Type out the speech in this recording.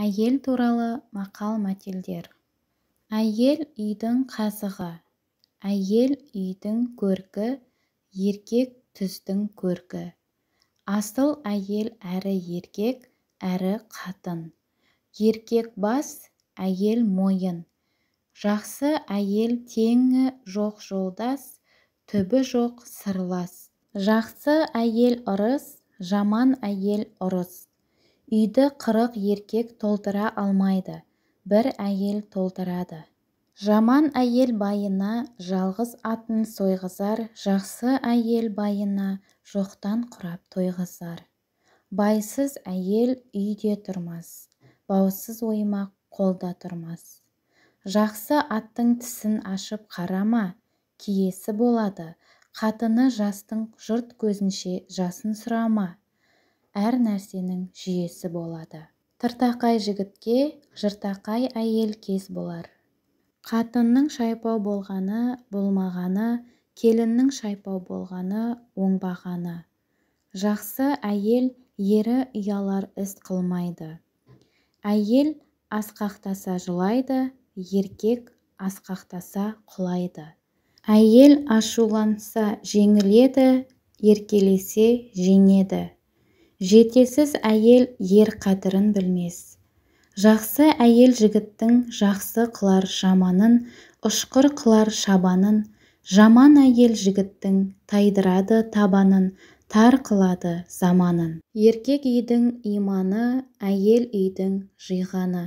әйел туралы мақал мәтелдер әйел үйдің қазығы әйел үйдің көркі еркек түздің көркі асыл әйел әрі еркек әрі қатын еркек бас әйел мойын жақсы әйел теңі жоқ жолдас түбі жоқ сырлас жақсы әйел ырыс жаман әйел ұрыс үйді қырық еркек толтыра алмайды бір әйел толтырады жаман әйел байына жалғыз атын сойғызар жақсы әйел байына жоқтан құрап тойғызар байсыз әйел үйде тұрмас баусыз оймақ қолда тұрмас жақсы аттың тісін ашып қарама киесі болады қатыны жастың жұрт көзінше жасын сұрама әр нәрсенің жүйесі болады тыртақай жігітке жыртақай әйел кез болар қатынның шайпау болғаны болмағаны келіннің шайпау болғаны оңбағаны жақсы әйел ері ұялар іс қылмайды әйел асқақтаса жылайды еркек асқақтаса құлайды әйел ашуланса жеңіледі еркелесе жеңеді жетесіз әйел ер қадірін білмес жақсы әйел жігіттің жақсы қылар жаманын ұшқыр қылар шабанын жаман әйел жігіттің тайдырады табанын тар қылады заманын еркек үйдің иманы әйел үйдің жиғаны